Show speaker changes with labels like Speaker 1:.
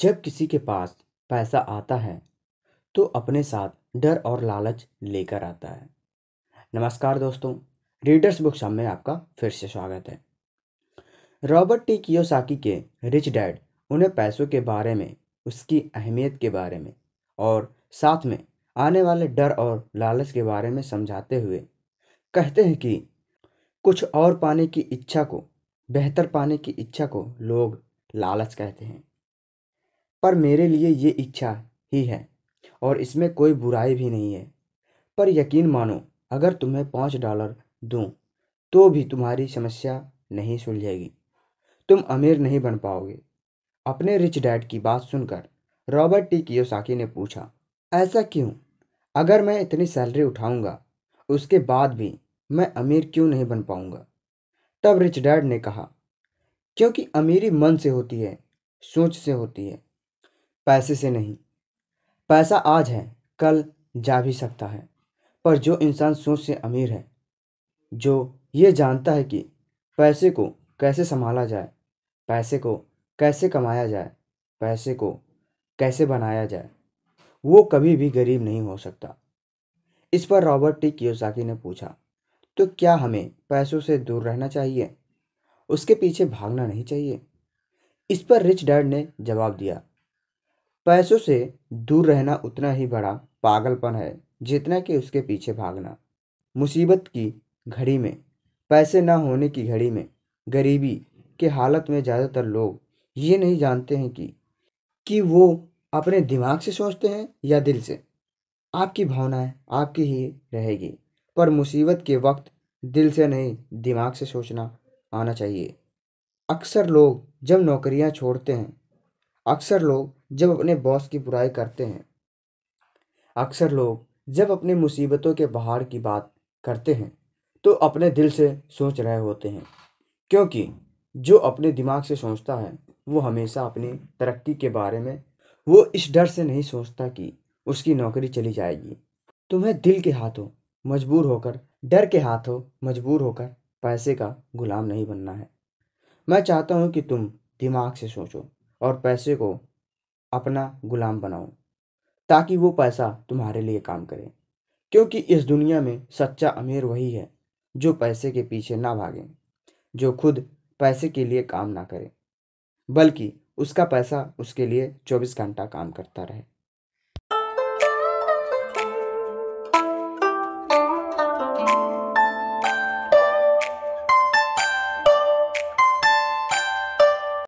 Speaker 1: जब किसी के पास पैसा आता है तो अपने साथ डर और लालच लेकर आता है नमस्कार दोस्तों रीडर्स बुक शाम में आपका फिर से स्वागत है रॉबर्ट टी कियोसाकी के रिच डैड उन्हें पैसों के बारे में उसकी अहमियत के बारे में और साथ में आने वाले डर और लालच के बारे में समझाते हुए कहते हैं कि कुछ और पाने की इच्छा को बेहतर पाने की इच्छा को लोग लालच कहते हैं पर मेरे लिए ये इच्छा ही है और इसमें कोई बुराई भी नहीं है पर यकीन मानो अगर तुम्हें पाँच डॉलर दूँ तो भी तुम्हारी समस्या नहीं सुलझेगी तुम अमीर नहीं बन पाओगे अपने रिच डैड की बात सुनकर रॉबर्ट टी कियोसाकी ने पूछा ऐसा क्यों अगर मैं इतनी सैलरी उठाऊंगा उसके बाद भी मैं अमीर क्यों नहीं बन पाऊंगा तब रिच डैड ने कहा क्योंकि अमीरी मन से होती है सोच से होती है पैसे से नहीं पैसा आज है कल जा भी सकता है पर जो इंसान सोच से अमीर है जो ये जानता है कि पैसे को कैसे संभाला जाए पैसे को कैसे कमाया जाए पैसे को कैसे बनाया जाए वो कभी भी गरीब नहीं हो सकता इस पर रॉबर्ट टी कियोसाकी ने पूछा तो क्या हमें पैसों से दूर रहना चाहिए उसके पीछे भागना नहीं चाहिए इस पर रिच डैड ने जवाब दिया पैसों से दूर रहना उतना ही बड़ा पागलपन है जितना कि उसके पीछे भागना मुसीबत की घड़ी में पैसे ना होने की घड़ी में गरीबी के हालत में ज़्यादातर लोग ये नहीं जानते हैं कि कि वो अपने दिमाग से सोचते हैं या दिल से आपकी भावनाएं आपकी ही रहेगी पर मुसीबत के वक्त दिल से नहीं दिमाग से सोचना आना चाहिए अक्सर लोग जब नौकरियां छोड़ते हैं अक्सर लोग जब अपने बॉस की बुराई करते हैं अक्सर लोग जब अपनी मुसीबतों के बाहर की बात करते हैं तो अपने दिल से सोच रहे होते हैं क्योंकि जो अपने दिमाग से सोचता है वो हमेशा अपनी तरक्की के बारे में वो इस डर से नहीं सोचता कि उसकी नौकरी चली जाएगी तुम्हें दिल के हाथों मजबूर होकर डर के हाथों मजबूर होकर पैसे का गुलाम नहीं बनना है मैं चाहता हूँ कि तुम दिमाग से सोचो और पैसे को अपना गुलाम बनाओ ताकि वो पैसा तुम्हारे लिए काम करे क्योंकि इस दुनिया में सच्चा अमीर वही है जो पैसे के पीछे ना भागे जो खुद पैसे के लिए काम ना करे बल्कि उसका पैसा उसके लिए चौबीस घंटा काम करता रहे